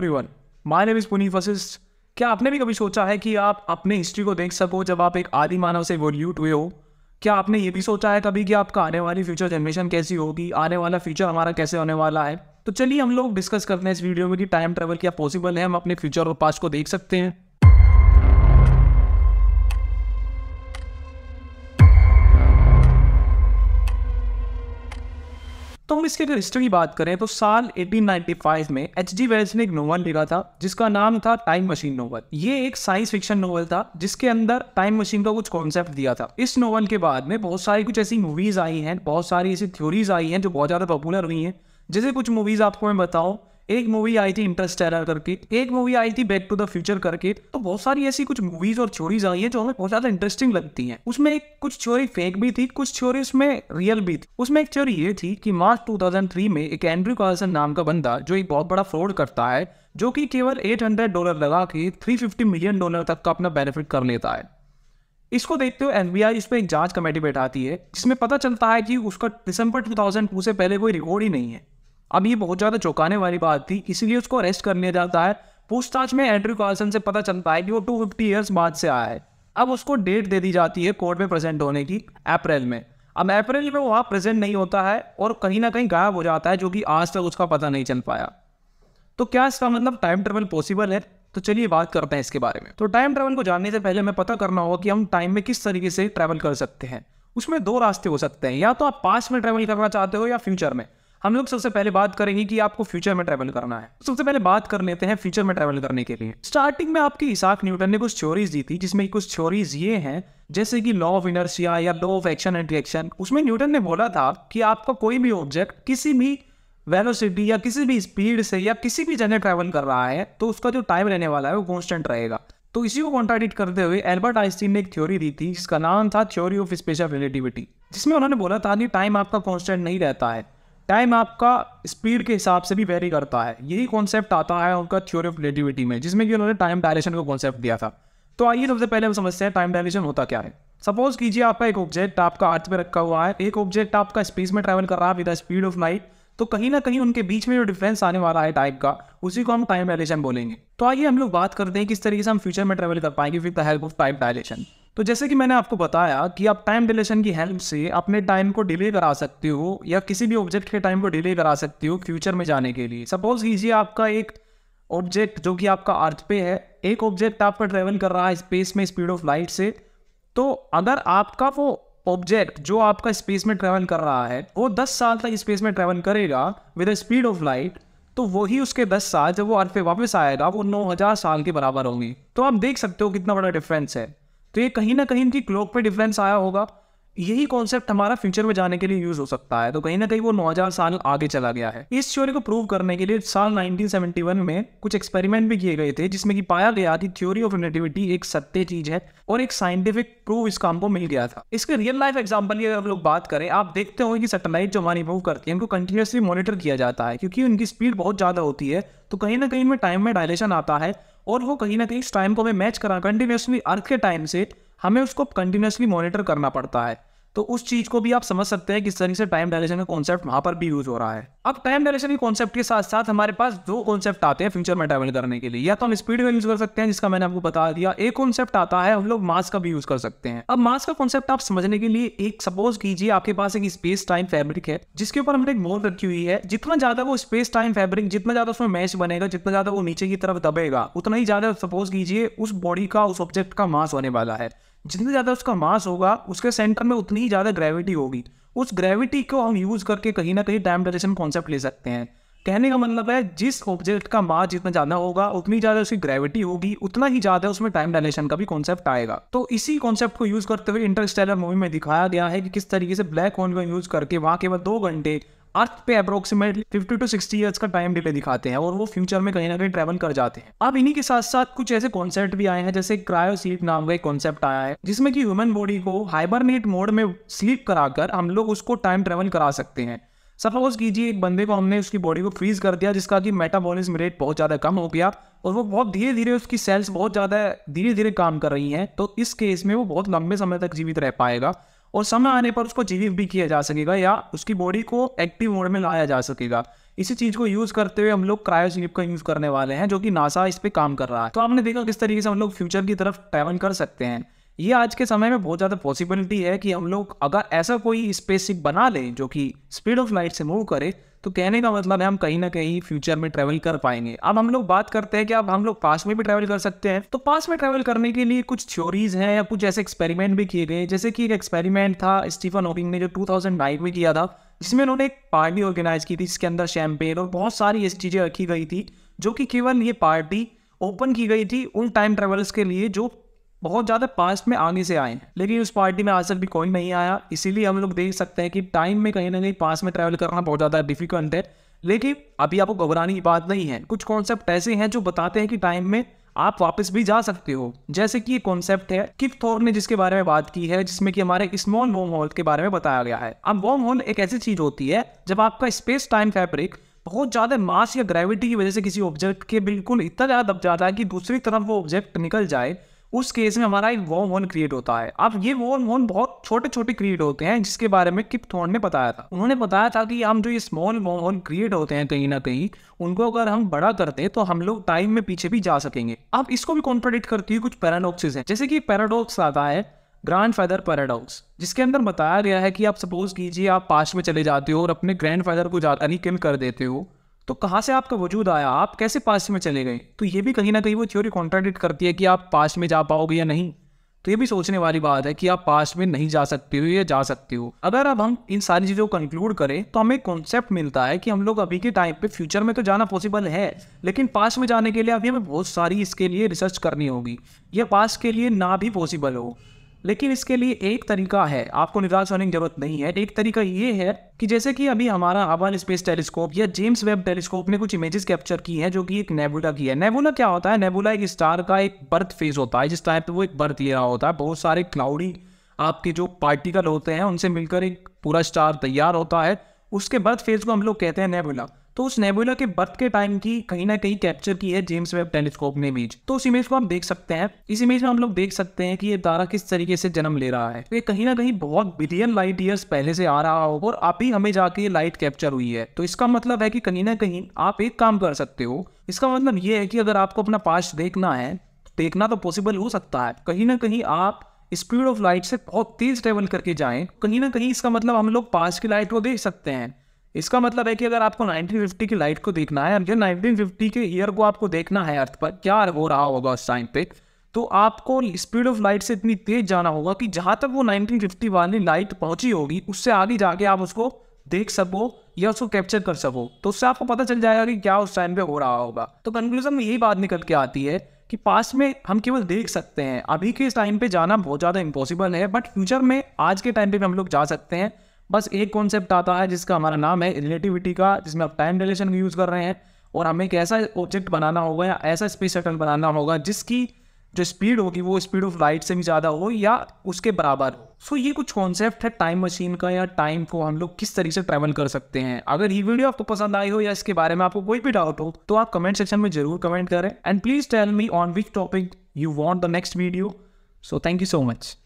everyone my name is पुनी वशिष्ठ क्या आपने भी कभी सोचा है कि आप अपने हिस्ट्री को देख सको जब आप एक आदि मानव से वोल्यूट हुए हो क्या आपने ये भी सोचा है कभी कि आपका आने वाली फ्यूचर जनरेशन कैसी होगी आने वाला फ्यूचर हमारा कैसे होने वाला है तो चलिए हम लोग डिस्कस करते हैं इस वीडियो में कि टाइम ट्रेवल क्या पॉसिबल है हम अपने फ्यूचर और पास्ट को देख सकते हैं हम इसके अगर हिस्ट्री की बात करें तो साल 1895 में एच डी वेल्स ने एक नोवल लिखा था जिसका नाम था टाइम मशीन नोवल ये एक साइंस फिक्शन नोवल था जिसके अंदर टाइम मशीन का कुछ कॉन्सेप्ट दिया था इस नोवल के बाद में बहुत सारी कुछ ऐसी मूवीज आई हैं बहुत सारी ऐसी थ्योरीज आई हैं जो बहुत ज़्यादा पॉपुलर हुई हैं जैसे कुछ मूवीज आपको मैं बताऊँ एक मूवी आई थी इंटरस्टेलर करके एक मूवी आई थी बैक टू द फ्यूचर करके तो बहुत सारी ऐसी कुछ मूवीज और थ्योरीज आई है जो हमें बहुत ज्यादा इंटरेस्टिंग लगती है उसमें एक कुछ थ्योरी फेक भी थी कुछ थ्योरी उसमें रियल भी थी उसमें एक थ्योरी ये थी कि मार्च 2003 में एक एंड्रू कार्सन नाम का बंदा जो एक बहुत बड़ा फ्रॉड करता है जो कि केवल 800 डॉलर लगा के 350 मिलियन डॉलर तक का अपना बेनिफिट कर लेता है इसको देखते हुए एनबीआई इस पर एक जांच कमेटी बैठाती है जिसमें पता चलता है कि उसका दिसंबर 2002 से पहले कोई रिकॉर्ड ही नहीं है अब ये बहुत ज़्यादा चौंकाने वाली बात थी इसीलिए उसको अरेस्ट कर लिया जाता है पूछताछ में एंड्रू कार्सन से पता चलता है कि वो टू फिफ्टी ईयर्स बाद से आया है अब उसको डेट दे दी जाती है कोर्ट में प्रेजेंट होने की अप्रैल में अब अप्रैल में वो वहाँ प्रेजेंट नहीं होता है और कहीं ना कहीं गायब हो जाता है जो कि आज तक उसका पता नहीं चल पाया तो क्या इसका मतलब टाइम ट्रेवल पॉसिबल है तो चलिए बात करते हैं इसके बारे में तो टाइम ट्रेवल को जानने से पहले हमें पता करना होगा कि हम टाइम में किस तरीके से ट्रैवल कर सकते हैं उसमें दो रास्ते हो सकते हैं या तो आप पास्ट में ट्रैवल करना चाहते हो या फ्यूचर में हम लोग सबसे पहले बात करेंगे कि आपको फ्यूचर में ट्रैवल करना है सबसे पहले बात कर लेते हैं फ्यूचर में ट्रैवल करने के लिए स्टार्टिंग में आपकी इसाक न्यूटन ने कुछ थ्योरीज दी थी जिसमें कुछ थ्योरीज ये हैं जैसे कि लॉ ऑफ इनर्सिया या law of action and reaction उसमें न्यूटन ने बोला था कि आपका कोई भी ऑब्जेक्ट किसी भी वेलोसिटी या किसी भी स्पीड से या किसी भी जगह ट्रैवल कर रहा है तो उसका जो टाइम रहने वाला है वो कॉन्स्टेंट रहेगा तो इसी को कॉन्ट्राडिक्ट करते हुए एल्बर्ट आइंस्टीन ने एक थ्योरी दी थी जिसका नाम था थ्योरी ऑफ स्पेशल रिलेटिविटी जिसमें उन्होंने बोला था कि टाइम आपका कॉन्स्टेंट नहीं रहता है टाइम आपका स्पीड के हिसाब से भी वेरी करता है यही कॉन्सेप्ट आता है उनका थ्योरी ऑफ रिलेटिविटी में जिसमें कि उन्होंने टाइम डायलेशन का कॉन्सेप्ट दिया था तो आइए सबसे पहले हम समझते हैं टाइम डायलेशन होता क्या है सपोज कीजिए आपका एक ऑब्जेक्ट आपका अर्थ में रखा हुआ है एक ऑब्जेक्ट आपका स्पेस में ट्रैवल कर रहा है विद स्पीड ऑफ लाइट तो कहीं ना कहीं उनके बीच में जो डिफरेंस आने वाला है टाइप का उसी को हम टाइम डायलेशन बोलेंगे तो आइए हम लोग बात करते हैं किस तरीके से हम फ्यूचर में ट्रैवल कर पाएंगे with the help of time dilation तो जैसे कि मैंने आपको बताया कि आप टाइम डिलेशन की हेल्प से अपने टाइम को डिले करा सकते हो या किसी भी ऑब्जेक्ट के टाइम को डिले करा सकते हो फ्यूचर में जाने के लिए सपोज कीजिए आपका एक ऑब्जेक्ट जो कि आपका अर्थ पे है एक ऑब्जेक्ट आपका ट्रेवल कर रहा है स्पेस में स्पीड ऑफ लाइट से तो अगर आपका वो ऑब्जेक्ट जो आपका स्पेस में ट्रेवल कर रहा है वो दस साल तक स्पेस में ट्रेवल करेगा with a speed of light तो वही उसके दस साल जब वो अर्थ पे वापस आएगा वो नौ हज़ार साल के बराबर होंगी तो आप देख सकते हो कितना बड़ा डिफरेंस है तो ये कहीं ना कहीं इनकी क्लॉक पे डिफरेंस आया होगा यही कॉन्सेप्ट हमारा फ्यूचर में जाने के लिए यूज हो सकता है तो कहीं ना कहीं वो 9000 साल आगे चला गया है इस थ्योरी को प्रूव करने के लिए साल 1971 में कुछ एक्सपेरिमेंट भी किए गए थे जिसमें कि पाया गया कि थ्योरी ऑफ रिलेटिविटी एक सत्य चीज है और एक साइंटिफिक प्रूफ इस काम को मिल गया था इसके रियल लाइफ एग्जाम्पल की अगर हम लोग बात करें आप देखते हो कि सेटेलाइट जो हमारी मूव करती है इनको कंटिन्यूसली मॉनिटर किया जाता है क्योंकि उनकी स्पीड बहुत ज़्यादा होती है तो कहीं ना कहीं में टाइम में डायलेशन आता है और वो कहीं ना कहीं इस टाइम को हमें मैच करा कंटिन्यूसली अर्थ के टाइम से हमें उसको कंटिन्यूसली मॉनिटर करना पड़ता है तो उस चीज़ को भी आप समझ सकते हैं किस तरीके से टाइम डायलेशन का कॉन्सेप्ट वहां पर भी यूज़ हो रहा है अब टाइम डायलेशन के कॉन्सेप्ट के साथ साथ हमारे पास दो कॉन्सेप्ट आते हैं फ्यूचर में ट्रेवल करने के लिए या तो हम स्पीड का यूज़ कर सकते हैं जिसका मैंने आपको बता दिया एक कॉन्सेप्ट आता है हम लोग मास का भी यूज़ कर सकते हैं अब मास का कॉन्सेप्ट आप समझने के लिए एक सपोज कीजिए आपके पास एक स्पेस टाइम फैब्रिक है जिसके ऊपर हमने एक मोल रखी हुई है जितना ज़्यादा वो स्पेस टाइम फैब्रिक जितना ज़्यादा उसमें मैच बनेगा जितना ज़्यादा वो नीचे की तरफ दबेगा उतना ही ज़्यादा सपोज कीजिए उस बॉडी का उस ऑब्जेक्ट का मास होने वाला है जितना ज़्यादा उसका मास होगा उसके सेंटर में उतनी ही ज़्यादा ग्रेविटी होगी उस ग्रेविटी को हम यूज़ करके कहीं ना कहीं टाइम डायरेक्शन कॉन्सेप्ट ले सकते हैं कहने का मतलब है जिस ऑब्जेक्ट का मास जितना ज़्यादा होगा उतनी ज़्यादा उसकी ग्रेविटी होगी उतना ही ज़्यादा उसमें टाइम डायलेशन का भी कॉन्सेप्ट आएगा तो इसी कॉन्सेप्ट को यूज़ करते हुए इंटरस्टेलर मूवी में दिखाया गया है कि किस तरीके से ब्लैक होल का यूज़ करके वहाँ केवल दो घंटे अर्थ पे approximately fifty to sixty years का टाइम डिले दिखाते हैं और वो फ्यूचर में कहीं ना कहीं ट्रेवल कर जाते हैं अब इन्हीं के साथ साथ कुछ ऐसे कॉन्सेप्ट भी आए हैं जैसे क्रायो स्लीप नाम का एक कॉन्सेप्ट आया है जिसमें कि ह्यूमन बॉडी को हाइबरनेट मोड में स्लीप कराकर हम लोग उसको टाइम ट्रेवल करा सकते हैं सपोज कीजिए एक बंदे को हमने उसकी बॉडी को फ्रीज कर दिया जिसका कि मेटाबॉलिज्म रेट बहुत ज़्यादा कम हो गया और वो बहुत धीरे धीरे उसकी सेल्स बहुत ज़्यादा धीरे धीरे काम कर रही हैं तो इस केस में वो बहुत लंबे समय तक जीवित रह पाएगा और समय आने पर उसको जीवित भी किया जा सकेगा या उसकी बॉडी को एक्टिव मोड में लाया जा सकेगा इसी चीज़ को यूज़ करते हुए हम लोग क्रायोस्लिप का यूज़ करने वाले हैं जो कि नासा इस पर काम कर रहा है तो आपने देखा किस तरीके से हम लोग फ्यूचर की तरफ ट्रेवल कर सकते हैं ये आज के समय में बहुत ज़्यादा पॉसिबिलिटी है कि हम लोग अगर ऐसा कोई स्पेसशिप बना लें जो कि स्पीड ऑफ लाइट से मूव करे तो कहने का मतलब है हम कहीं ना कहीं फ्यूचर में ट्रैवल कर पाएंगे अब हम लोग बात करते हैं कि अब हम लोग पास में भी ट्रैवल कर सकते हैं तो पास में ट्रैवल करने के लिए कुछ थ्योरीज हैं या कुछ ऐसे एक्सपेरिमेंट भी किए गए जैसे कि एक एक्सपेरिमेंट था स्टीफन हॉकिंग ने जो टू में किया था जिसमें उन्होंने एक पार्टी ऑर्गेनाइज की थी जिसके अंदर शैम्पेन और बहुत सारी ऐसी चीज़ें रखी गई थी जो कि केवल ये पार्टी ओपन की गई थी उन टाइम ट्रेवल्स के लिए जो बहुत ज़्यादा पास्ट में आगे से आए लेकिन उस पार्टी में आज तक भी कोई नहीं आया इसीलिए हम लोग देख सकते हैं कि टाइम में कहीं ना कहीं पास में ट्रैवल करना बहुत ज़्यादा डिफिकल्ट है लेकिन अभी आपको घबराने की बात नहीं है कुछ कॉन्सेप्ट ऐसे हैं जो बताते हैं कि टाइम में आप वापस भी जा सकते हो जैसे कि ये कॉन्सेप्ट है किप थोर ने जिसके बारे में बात की है जिसमें कि हमारे स्मॉल वॉम होल के बारे में बताया गया है अब वॉम होल एक ऐसी चीज़ होती है जब आपका स्पेस टाइम फैब्रिक बहुत ज़्यादा मास या ग्रेविटी की वजह से किसी ऑब्जेक्ट के बिल्कुल इतना ज़्यादा दब जाता है कि दूसरी तरफ वो ऑब्जेक्ट निकल जाए उस केस में हमारा एक वॉम होन क्रिएट होता है अब ये वॉम होन बहुत छोटे छोटे क्रिएट होते हैं जिसके बारे में किप थोन ने बताया था उन्होंने बताया था कि हम जो ये स्मॉल वॉम होन क्रिएट होते हैं कहीं ना कहीं उनको अगर हम बड़ा करते हैं तो हम लोग टाइम में पीछे भी जा सकेंगे अब इसको भी कॉन्ट्रोडिक्ट करती है कुछ पैराडॉक्सेज हैं जैसे कि पैराडॉक्स आता है ग्रैंड फादर पैराडॉक्स जिसके अंदर बताया गया है कि आप सपोज कीजिए आप पास्ट में चले जाते हो और अपने ग्रैंड फादर को जाकर ही किल कर देते हो तो कहाँ से आपका वजूद आया आप कैसे पास्ट में चले गए तो ये भी कहीं ना कहीं वो थ्योरी कॉन्ट्राडिक्ट करती है कि आप पास्ट में जा पाओगे या नहीं तो ये भी सोचने वाली बात है कि आप पास्ट में नहीं जा सकते हो या जा सकते हो अगर अब हम इन सारी चीज़ों को कंक्लूड करें तो हमें कॉन्सेप्ट मिलता है कि हम लोग अभी के टाइम पे फ्यूचर में तो जाना पॉसिबल है लेकिन पास्ट में जाने के लिए अभी हमें बहुत सारी इसके लिए रिसर्च करनी होगी या पास्ट के लिए ना भी पॉसिबल हो लेकिन इसके लिए एक तरीका है आपको निराश होने की जरूरत नहीं है एक तरीका ये है कि जैसे कि अभी हमारा हवन स्पेस टेलीस्कोप या जेम्स वेब टेलीस्कोप ने कुछ इमेजेस कैप्चर की हैं जो कि एक नेबुला की है नेबुला क्या होता है नेबुला एक स्टार का एक बर्थ फेज होता है जिस टाइप पे वो एक बर्थ ले रहा होता है बहुत सारे क्लाउडी आपके जो पार्टिकल होते हैं उनसे मिलकर एक पूरा स्टार तैयार होता है उसके बर्थ फेज को हम लोग कहते हैं नेबुला तो उस नेबुला के बर्थ के टाइम की कहीं ना कहीं कैप्चर की है जेम्स वेब टेलीस्कोप ने इमेज तो उस इमेज को हम देख सकते हैं इस इमेज में हम लोग देख सकते हैं कि ये तारा किस तरीके से जन्म ले रहा है तो ये कहीं ना कहीं बहुत बिलियन लाइट ईयर्स पहले से आ रहा हो और अभी हमें जाके ये लाइट कैप्चर हुई है तो इसका मतलब है कि कहीं ना कहीं आप एक काम कर सकते हो इसका मतलब ये है कि अगर आपको अपना पास्ट देखना है देखना तो पॉसिबल हो सकता है कहीं ना कहीं आप स्पीड ऑफ लाइट से बहुत तेज ट्रेवल करके जाएं कहीं ना कहीं इसका मतलब हम लोग पास की लाइट को देख सकते हैं इसका मतलब है कि अगर आपको 1950 की लाइट को देखना है या 1950 के ईयर को आपको देखना है अर्थ पर क्या हो रहा होगा उस टाइम पे तो आपको स्पीड ऑफ लाइट से इतनी तेज जाना होगा कि जहाँ तक वो 1950 वाली लाइट पहुँची होगी उससे आगे जाके आप उसको देख सको या उसको कैप्चर कर सको तो उससे आपको पता चल जाएगा कि क्या उस टाइम पे हो रहा होगा तो कंक्लूजन में यही बात निकल के आती है कि पास्ट में हम केवल देख सकते हैं अभी के इस टाइम पे जाना बहुत ज़्यादा इम्पॉसिबल है बट फ्यूचर में आज के टाइम पे भी हम लोग जा सकते हैं बस एक कॉन्सेप्ट आता है जिसका हमारा नाम है रिलेटिविटी का जिसमें आप टाइम रिलेशन यूज़ कर रहे हैं और हमें एक ऐसा ऑब्जेक्ट बनाना होगा या ऐसा स्पेस शटल बनाना होगा जिसकी जो स्पीड होगी वो स्पीड ऑफ लाइट से भी ज़्यादा हो या उसके बराबर हो सो so, ये कुछ कॉन्सेप्ट है टाइम मशीन का या टाइम को हम लोग किस तरीके से ट्रैवल कर सकते हैं अगर ये वीडियो आपको पसंद आई हो या इसके बारे में आपको कोई भी डाउट हो तो आप कमेंट सेक्शन में जरूर कमेंट करें and please tell me on which topic you want the next video so thank you so much